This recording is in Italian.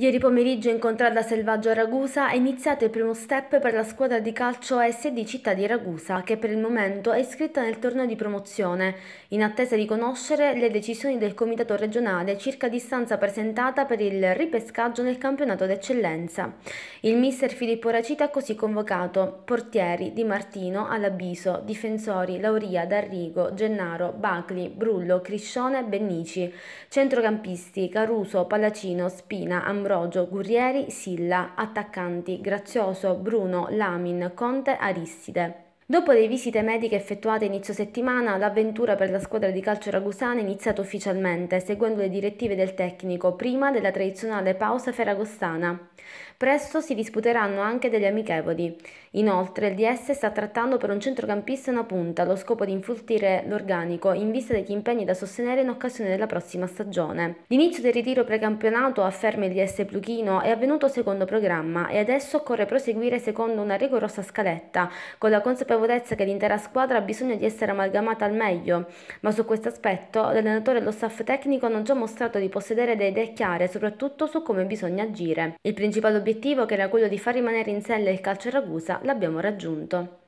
Ieri pomeriggio in contrada Selvaggio a Ragusa è iniziato il primo step per la squadra di calcio ASD Città di Ragusa, che per il momento è iscritta nel torneo di promozione, in attesa di conoscere le decisioni del Comitato regionale circa distanza presentata per il ripescaggio nel campionato d'eccellenza. Il mister Filippo Racita ha così convocato portieri Di Martino, Alabiso, difensori Lauria, D'Arrigo, Gennaro, Bacli, Brullo, Criscione, Bennici, centrocampisti Caruso, Palacino, Spina, Ambrosio, Ambrogio, Guerrieri, Silla, attaccanti, Grazioso, Bruno, Lamin, Conte, Aristide. Dopo le visite mediche effettuate inizio settimana, l'avventura per la squadra di calcio ragusana è iniziata ufficialmente, seguendo le direttive del tecnico, prima della tradizionale pausa ferragostana. Presto si disputeranno anche degli amichevoli. Inoltre, il DS sta trattando per un centrocampista una punta, allo scopo di infultire l'organico in vista degli impegni da sostenere in occasione della prossima stagione. L'inizio del ritiro precampionato, afferma il DS Pluchino, è avvenuto secondo programma e adesso occorre proseguire secondo una rigorosa scaletta, con la consapevolezza consapevolezza che l'intera squadra ha bisogno di essere amalgamata al meglio, ma su questo aspetto l'allenatore e lo staff tecnico hanno già mostrato di possedere delle idee chiare, soprattutto su come bisogna agire. Il principale obiettivo, che era quello di far rimanere in sella il calcio Ragusa, l'abbiamo raggiunto.